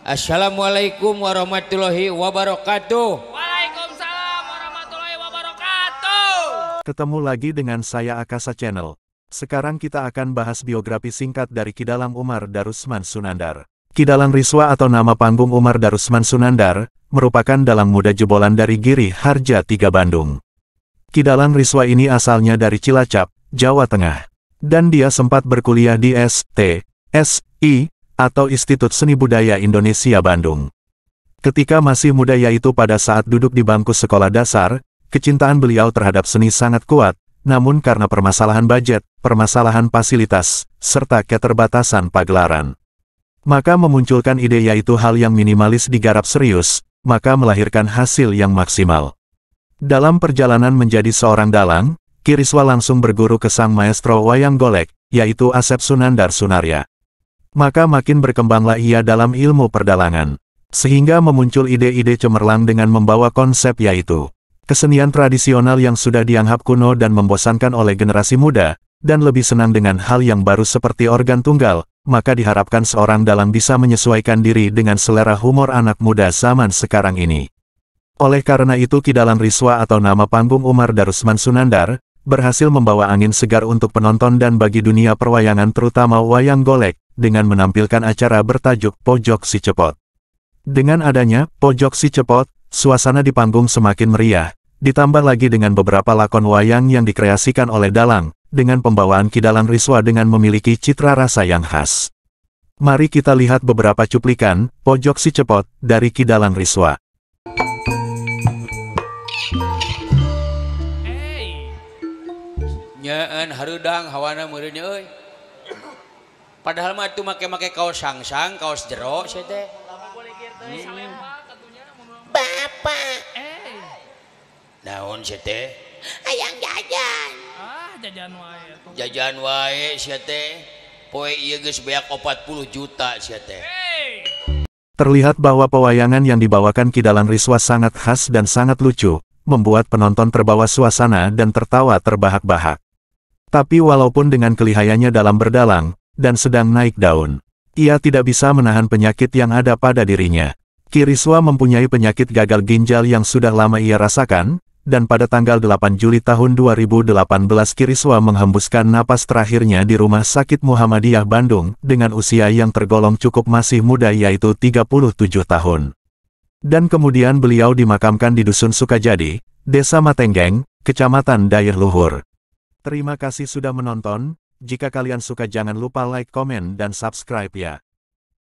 Assalamualaikum warahmatullahi wabarakatuh. Waalaikumsalam warahmatullahi wabarakatuh. Ketemu lagi dengan saya Akasa Channel. Sekarang kita akan bahas biografi singkat dari Kidalang Umar Darusman Sunandar. Kidalang Riswa atau nama panggung Umar Darusman Sunandar, merupakan dalang muda jebolan dari Giri Harja 3 Bandung. Kidalang Riswa ini asalnya dari Cilacap, Jawa Tengah. Dan dia sempat berkuliah di STSI atau Institut Seni Budaya Indonesia Bandung. Ketika masih muda yaitu pada saat duduk di bangku sekolah dasar, kecintaan beliau terhadap seni sangat kuat, namun karena permasalahan budget, permasalahan fasilitas, serta keterbatasan pagelaran. Maka memunculkan ide yaitu hal yang minimalis digarap serius, maka melahirkan hasil yang maksimal. Dalam perjalanan menjadi seorang dalang, Kiriswa langsung berguru ke sang maestro wayang golek, yaitu Asep Sunandar Sunarya maka makin berkembanglah ia dalam ilmu perdalangan. Sehingga memuncul ide-ide cemerlang dengan membawa konsep yaitu kesenian tradisional yang sudah dianggap kuno dan membosankan oleh generasi muda, dan lebih senang dengan hal yang baru seperti organ tunggal, maka diharapkan seorang dalang bisa menyesuaikan diri dengan selera humor anak muda zaman sekarang ini. Oleh karena itu kidalan Riswa atau nama panggung Umar Darusman Sunandar, berhasil membawa angin segar untuk penonton dan bagi dunia perwayangan terutama wayang golek, dengan menampilkan acara bertajuk Pojok Si Cepot. Dengan adanya Pojok Si Cepot, suasana di panggung semakin meriah, ditambah lagi dengan beberapa lakon wayang yang dikreasikan oleh Dalang, dengan pembawaan Kidalang Riswa dengan memiliki citra rasa yang khas. Mari kita lihat beberapa cuplikan Pojok Si Cepot dari Kidalang Riswa. Nyaan harudang hawana euy padahal mah itu make-make kaos sangsang kaos jero sih teh hmm. bapak eh. naon sih teh ayang jajan ah jajan wae jajan wae sih teh poe iya geus beak 40 juta sih teh Terlihat bahwa pewayangan yang dibawakan Kidalan Riswa sangat khas dan sangat lucu, membuat penonton terbawa suasana dan tertawa terbahak-bahak. Tapi walaupun dengan kelihayannya dalam berdalang, dan sedang naik daun. Ia tidak bisa menahan penyakit yang ada pada dirinya. Kiriswa mempunyai penyakit gagal ginjal yang sudah lama ia rasakan, dan pada tanggal 8 Juli tahun 2018 Kiriswa menghembuskan napas terakhirnya di Rumah Sakit Muhammadiyah Bandung dengan usia yang tergolong cukup masih muda yaitu 37 tahun. Dan kemudian beliau dimakamkan di Dusun Sukajadi, Desa Matenggeng, Kecamatan Dayah Luhur. Terima kasih sudah menonton, jika kalian suka jangan lupa like, komen dan subscribe ya.